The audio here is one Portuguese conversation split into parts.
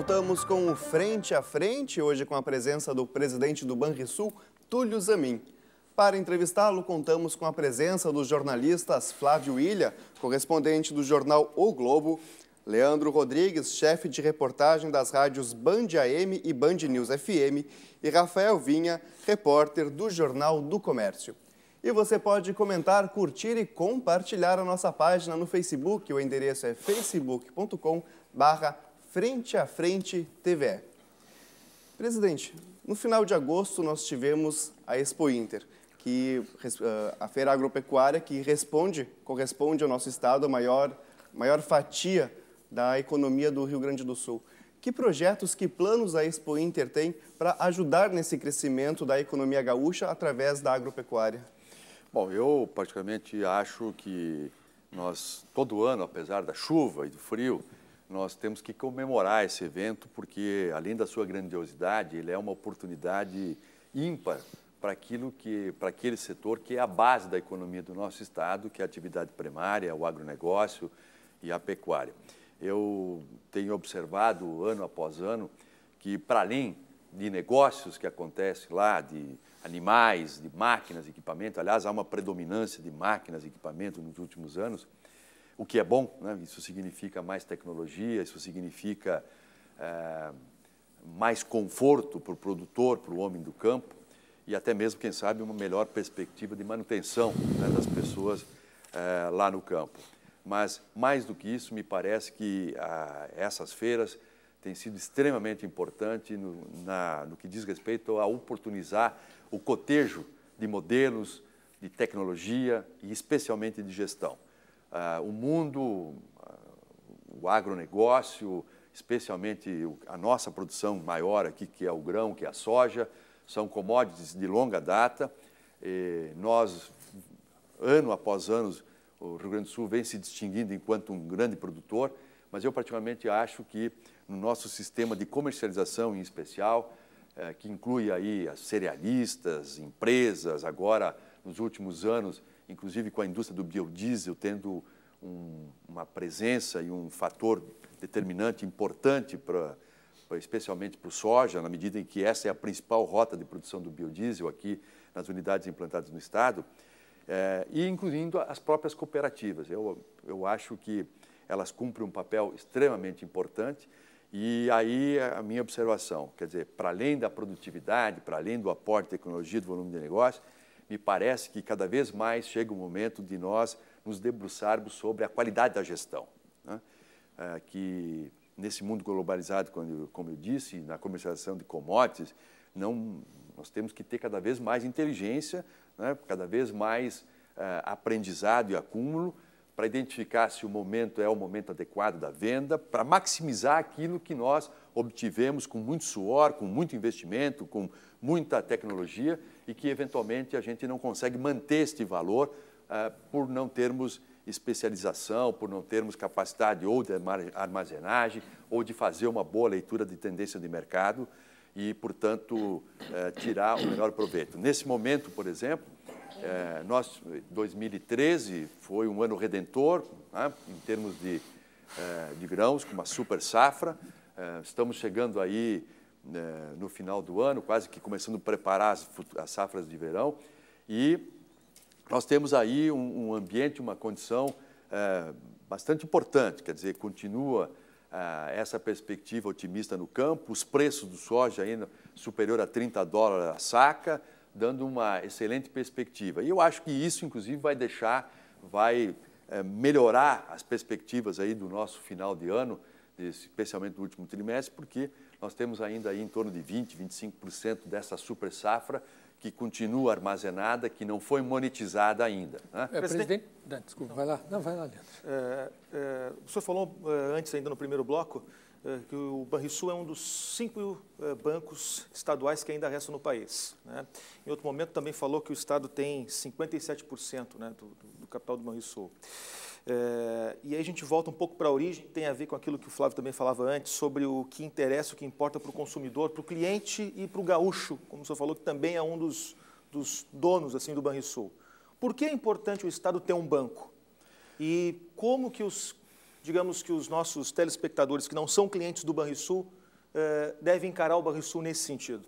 voltamos com o Frente a Frente, hoje com a presença do presidente do Banrisul, Túlio Zamin. Para entrevistá-lo, contamos com a presença dos jornalistas Flávio Ilha, correspondente do jornal O Globo, Leandro Rodrigues, chefe de reportagem das rádios Band AM e Band News FM, e Rafael Vinha, repórter do Jornal do Comércio. E você pode comentar, curtir e compartilhar a nossa página no Facebook. O endereço é facebook.com.br Frente a Frente TVE. Presidente, no final de agosto nós tivemos a Expo Inter, que ah, a feira agropecuária que responde, corresponde ao nosso estado, a maior, maior fatia da economia do Rio Grande do Sul. Que projetos, que planos a Expo Inter tem para ajudar nesse crescimento da economia gaúcha através da agropecuária? Bom, eu particularmente acho que nós, todo ano, apesar da chuva e do frio, nós temos que comemorar esse evento, porque, além da sua grandiosidade, ele é uma oportunidade ímpar para aquilo que para aquele setor que é a base da economia do nosso estado, que é a atividade primária, o agronegócio e a pecuária. Eu tenho observado ano após ano que para além de negócios que acontecem lá, de animais, de máquinas, equipamento, aliás, há uma predominância de máquinas e equipamento nos últimos anos, o que é bom, né? isso significa mais tecnologia, isso significa é, mais conforto para o produtor, para o homem do campo e até mesmo, quem sabe, uma melhor perspectiva de manutenção né, das pessoas é, lá no campo. Mas, mais do que isso, me parece que a, ah, essas feiras têm sido extremamente importantes no, na, no que diz respeito a oportunizar o cotejo de modelos, de tecnologia e especialmente de gestão. Ah, o mundo, ah, o agronegócio, especialmente a nossa produção maior aqui, que é o grão, que é a soja, são commodities de longa data. E nós, ano após ano, o Rio Grande do Sul vem se distinguindo enquanto um grande produtor, mas eu particularmente acho que no nosso sistema de comercialização em especial, eh, que inclui aí as cerealistas, empresas, agora nos últimos anos inclusive com a indústria do biodiesel tendo um, uma presença e um fator determinante importante para especialmente para o soja, na medida em que essa é a principal rota de produção do biodiesel aqui nas unidades implantadas no Estado, é, e incluindo as próprias cooperativas. Eu, eu acho que elas cumprem um papel extremamente importante e aí é a minha observação, quer dizer, para além da produtividade, para além do aporte de tecnologia do volume de negócio, me parece que cada vez mais chega o momento de nós nos debruçarmos sobre a qualidade da gestão. Né? É, que nesse mundo globalizado, como eu disse, na comercialização de commodities, não, nós temos que ter cada vez mais inteligência, né? cada vez mais é, aprendizado e acúmulo para identificar se o momento é o momento adequado da venda, para maximizar aquilo que nós obtivemos com muito suor, com muito investimento, com muita tecnologia e que eventualmente a gente não consegue manter este valor ah, por não termos especialização, por não termos capacidade ou de armazenagem ou de fazer uma boa leitura de tendência de mercado e, portanto, eh, tirar o melhor proveito. Nesse momento, por exemplo, é, nós, 2013 foi um ano redentor né, em termos de, é, de grãos, com uma super safra. É, estamos chegando aí é, no final do ano, quase que começando a preparar as, as safras de verão. E nós temos aí um, um ambiente, uma condição é, bastante importante, quer dizer, continua é, essa perspectiva otimista no campo, os preços do soja ainda superior a 30 dólares a saca, dando uma excelente perspectiva. E eu acho que isso, inclusive, vai deixar, vai é, melhorar as perspectivas aí do nosso final de ano, especialmente do último trimestre, porque nós temos ainda aí em torno de 20, 25% dessa super safra que continua armazenada, que não foi monetizada ainda. Né? É, presidente, desculpa, vai lá. Não, vai lá, Leandro. É, é, o senhor falou eh, antes ainda no primeiro bloco é, que o Banrisul é um dos cinco é, bancos estaduais que ainda restam no país. Né? Em outro momento também falou que o Estado tem 57% né, do, do, capital do Banrisul. É, e aí a gente volta um pouco para a origem, tem a ver com aquilo que o Flávio também falava antes, sobre o que interessa, o que importa para o consumidor, para o cliente e para o gaúcho, como o senhor falou, que também é um dos, dos donos assim do Banrisul. Por que é importante o Estado ter um banco? E como que os digamos que os nossos telespectadores que não são clientes do Banrisul eh, devem encarar o Banrisul nesse sentido?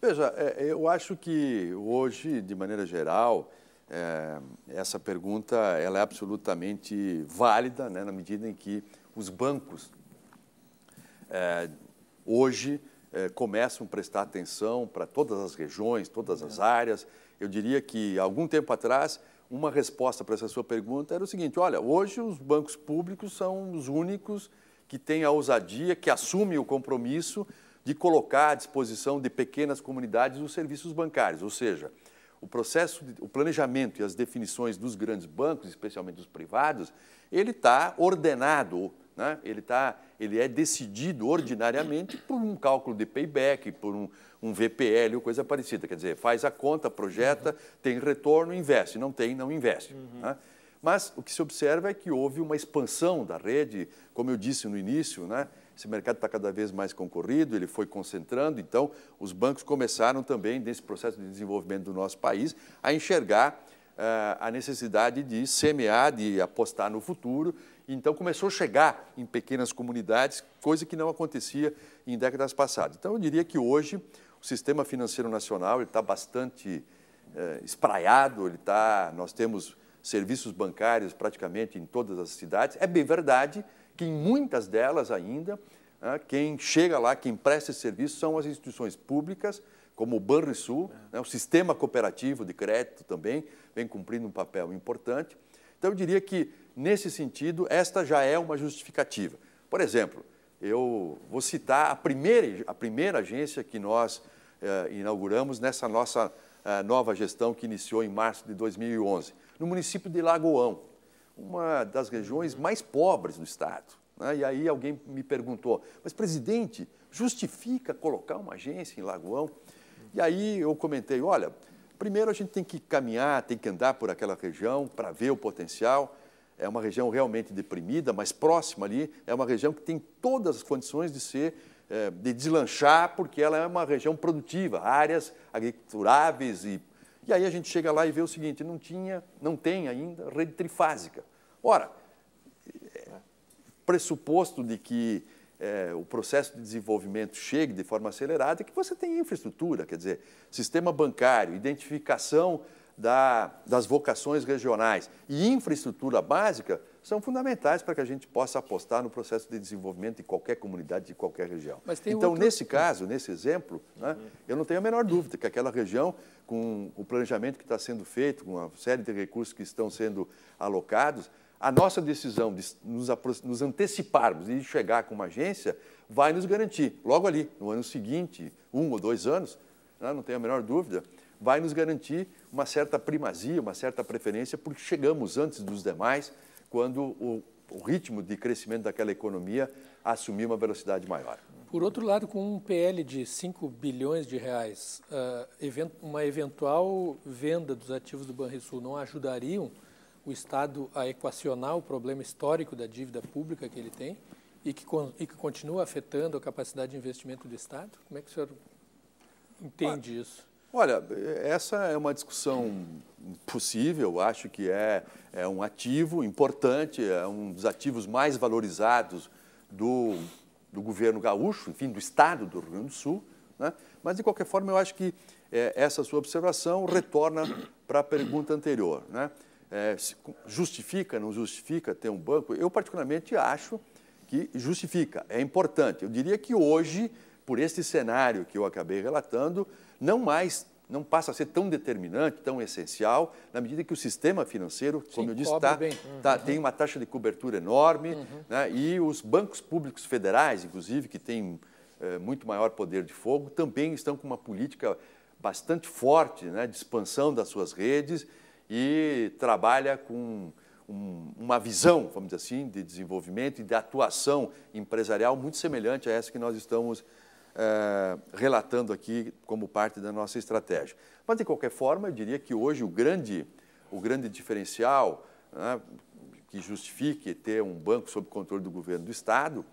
Veja, eh, eu acho que hoje, de maneira geral, eh, essa pergunta ela é absolutamente válida né, na medida em que os bancos hoje começam a prestar atenção para todas as regiões, todas as é. áreas. Eu diria que algum tempo atrás uma resposta para essa sua pergunta era o seguinte: olha, hoje os bancos públicos são os únicos que têm a ousadia, que assumem o compromisso de colocar à disposição de pequenas comunidades os serviços bancários, ou seja, o processo, o planejamento e as definições dos grandes bancos, especialmente dos privados, ele está ordenado né? Ele, tá, ele é decidido ordinariamente por um cálculo de payback, por um, um VPL ou coisa parecida. Quer dizer, faz a conta, projeta, uhum. tem retorno, investe. Não tem, não investe. Uhum. Né? Mas o que se observa é que houve uma expansão da rede, como eu disse no início, né? esse mercado está cada vez mais concorrido, ele foi concentrando, então os bancos começaram também, nesse processo de desenvolvimento do nosso país, a enxergar uh, a necessidade de semear, de apostar no futuro então começou a chegar em pequenas comunidades, coisa que não acontecia em décadas passadas. Então eu diria que hoje o sistema financeiro nacional está bastante é, espraiado, ele tá, nós temos serviços bancários praticamente em todas as cidades. É bem verdade que em muitas delas ainda, né, quem chega lá, quem presta esse serviço são as instituições públicas, como o Banrisul, né, o sistema cooperativo de crédito também vem cumprindo um papel importante. Então eu diria que nesse sentido, esta já é uma justificativa. Por exemplo, eu vou citar a primeira, a primeira agência que nós eh, inauguramos nessa nossa eh, nova gestão que iniciou em março de 2011, no município de Lagoão, uma das regiões mais pobres do estado. Né? E aí alguém me perguntou, mas presidente, justifica colocar uma agência em Lagoão? E aí eu comentei, olha, primeiro a gente tem que caminhar, tem que andar por aquela região para ver o potencial é uma região realmente deprimida, mas próxima ali, é uma região que tem todas as condições de ser, eh, de deslanchar, porque ela é uma região produtiva, áreas agriculturáveis. E, e aí a gente chega lá e vê o seguinte: não tinha, não tem ainda rede trifásica. Ora, pressuposto de que é, o processo de desenvolvimento chegue de forma acelerada, é que você tem infraestrutura, quer dizer, sistema bancário, identificação da, das vocações regionais e infraestrutura básica são fundamentais para que a gente possa apostar no processo de desenvolvimento de qualquer comunidade, de qualquer região. então, outro... nesse caso, nesse exemplo, né, eu não tenho a menor dúvida que aquela região, com o planejamento que está sendo feito, com a série de recursos que estão sendo alocados, a nossa decisão de nos, nos anteciparmos e chegar com uma agência vai nos garantir, logo ali, no ano seguinte, um ou dois anos, né, não tenho a menor dúvida, vai nos garantir uma certa primazia, uma certa preferência, porque chegamos antes dos demais quando o, o ritmo de crescimento daquela economia assumiu uma velocidade maior. Por outro lado, com um PL de 5 bilhões de reais, ah, uma eventual venda dos ativos do Banrisul não ajudariam o Estado a equacionar o problema histórico da dívida pública que ele tem e que, e que continua afetando a capacidade de investimento do Estado? Como é que o senhor entende isso? Olha, essa é uma discussão possível, acho que é, é um ativo importante, é um dos ativos mais valorizados do, do governo gaúcho, enfim, do Estado do Rio Grande do Sul. Né? Mas, de qualquer forma, eu acho que é, essa sua observação retorna para a pergunta anterior. Né? É, justifica, não justifica ter um banco? Eu, particularmente, acho que justifica, é importante. Eu diria que hoje, por este cenário que eu acabei relatando, não mais não passa a ser tão determinante, tão essencial, na medida que o sistema financeiro, como eu disse, tá, tá, uhum. tá, tem uma taxa de cobertura enorme, uhum. né, e os bancos públicos federais, inclusive, que têm é, muito maior poder de fogo, também estão com uma política bastante forte né, de expansão das suas redes e trabalha com um, uma visão, vamos dizer assim, de desenvolvimento e de atuação empresarial muito semelhante a essa que nós estamos é, relatando aqui como parte da nossa estratégia. Mas, de qualquer forma, eu diria que hoje o grande, o grande diferencial né, que justifique ter um banco sob controle do governo do Estado,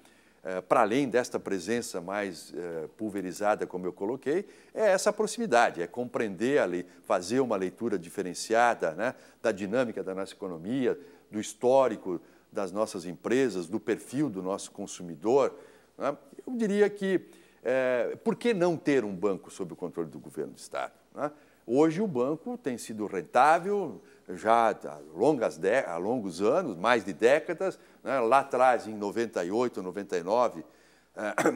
é, para além desta presença mais é, pulverizada, como eu coloquei, é essa proximidade, é compreender ali fazer uma leitura diferenciada né, da dinâmica da nossa economia, do histórico das nossas empresas, do perfil do nosso consumidor. Né? Eu diria que é, por que não ter um banco sob o controle do governo do Estado? Né? Hoje o banco tem sido rentável já há, longas há longos anos, mais de décadas. Né? Lá atrás, em 98, 99,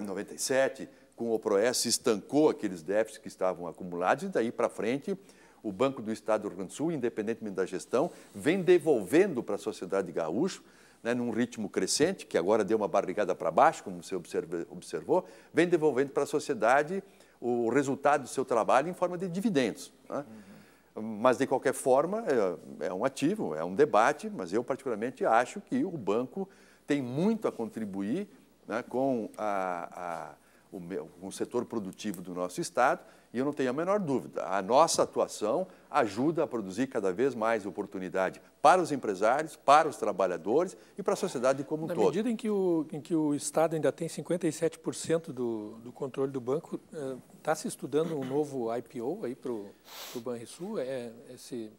97, com o ProS, estancou aqueles déficits que estavam acumulados e daí para frente o Banco do Estado do Rio Grande do Sul, independentemente da gestão, vem devolvendo para a sociedade gaúcha né, num ritmo crescente, que agora deu uma barrigada para baixo, como você observou, vem devolvendo para a sociedade o resultado do seu trabalho em forma de dividendos. Né? Uhum. Mas, de qualquer forma, é, é um ativo, é um debate, mas eu, particularmente, acho que o banco tem muito a contribuir né, com a, a o, meu, o, setor produtivo do nosso Estado e eu não tenho a menor dúvida, a nossa atuação ajuda a produzir cada vez mais oportunidade para os empresários, para os trabalhadores e para a sociedade como um Na todo. Na medida em que, o, em que o Estado ainda tem 57% do, do controle do banco, está eh, se estudando um novo IPO aí para o Banrisul? É, é, esse,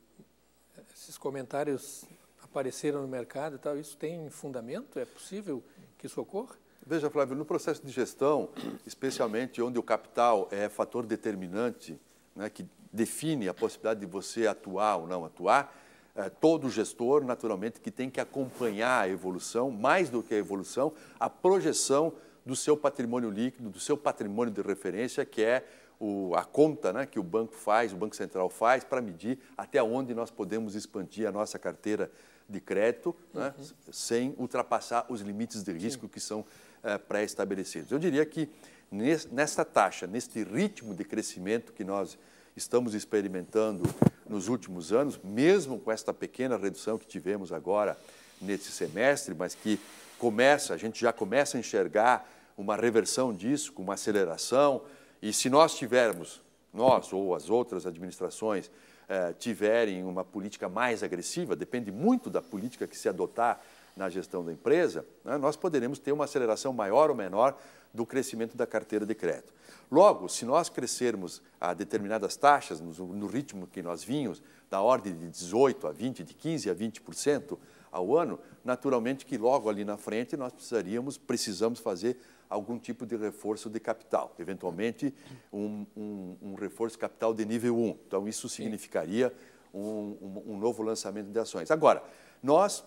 esses comentários apareceram no mercado e tal, isso tem fundamento? É possível que isso ocorra? Veja, Flávio, no processo de gestão, especialmente onde o capital é fator determinante, né, que define a possibilidade de você atuar ou não atuar, é, todo gestor, naturalmente, que tem que acompanhar a evolução, mais do que a evolução, a projeção do seu patrimônio líquido, do seu patrimônio de referência, que é o, a conta né, que o banco faz, o Banco Central faz, para medir até onde nós podemos expandir a nossa carteira de crédito, né, uhum. né, sem ultrapassar os limites de risco Sim. que são eh, pré-estabelecidos. Eu diria que nessa taxa, neste ritmo de crescimento que nós estamos experimentando nos últimos anos, mesmo com esta pequena redução que tivemos agora nesse semestre, mas que começa, a gente já começa a enxergar uma reversão disso, com uma aceleração, e se nós tivermos, nós ou as outras administrações, eh, tiverem uma política mais agressiva, depende muito da política que se adotar na gestão da empresa, né, nós poderemos ter uma aceleração maior ou menor do crescimento da carteira de crédito. Logo, se nós crescermos a determinadas taxas, no, no ritmo que nós vinhamos da ordem de 18% a 20%, de 15% a 20% ao ano, naturalmente que logo ali na frente nós precisaríamos, precisamos fazer algum tipo de reforço de capital, eventualmente um, um, um reforço de capital de nível 1. Então, isso significaria um, um novo lançamento de ações. Agora, nós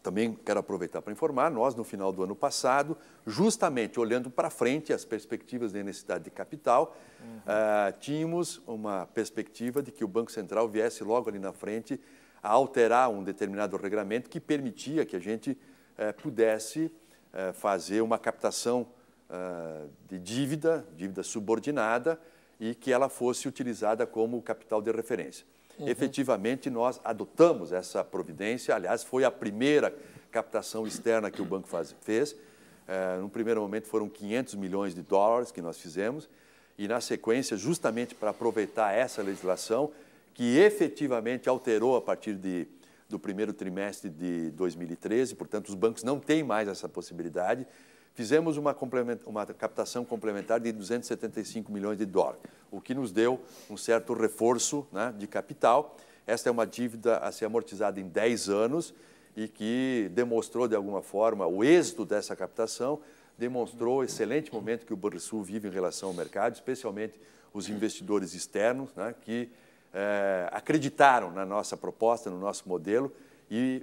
também quero aproveitar para informar, nós no final do ano passado, justamente olhando para frente as perspectivas de necessidade de capital, uhum. uh, tínhamos uma perspectiva de que o Banco Central viesse logo ali na frente a alterar um determinado regulamento que permitia que a gente uh, pudesse uh, fazer uma captação ah, de dívida, dívida subordinada, e que ela fosse utilizada como capital de referência. Uhum. Efetivamente, nós adotamos essa providência, aliás, foi a primeira captação externa que o banco faz, fez. É, no primeiro momento foram 500 milhões de dólares que nós fizemos, e na sequência, justamente para aproveitar essa legislação, que efetivamente alterou a partir de, do primeiro trimestre de 2013, portanto, os bancos não têm mais essa possibilidade Fizemos uma, complementa, uma captação complementar de 275 milhões de dólares, o que nos deu um certo reforço né, de capital. Esta é uma dívida a ser amortizada em 10 anos e que demonstrou, de alguma forma, o êxito dessa captação, demonstrou o excelente momento que o Banrisul vive em relação ao mercado, especialmente os investidores externos, né, que é, acreditaram na nossa proposta, no nosso modelo e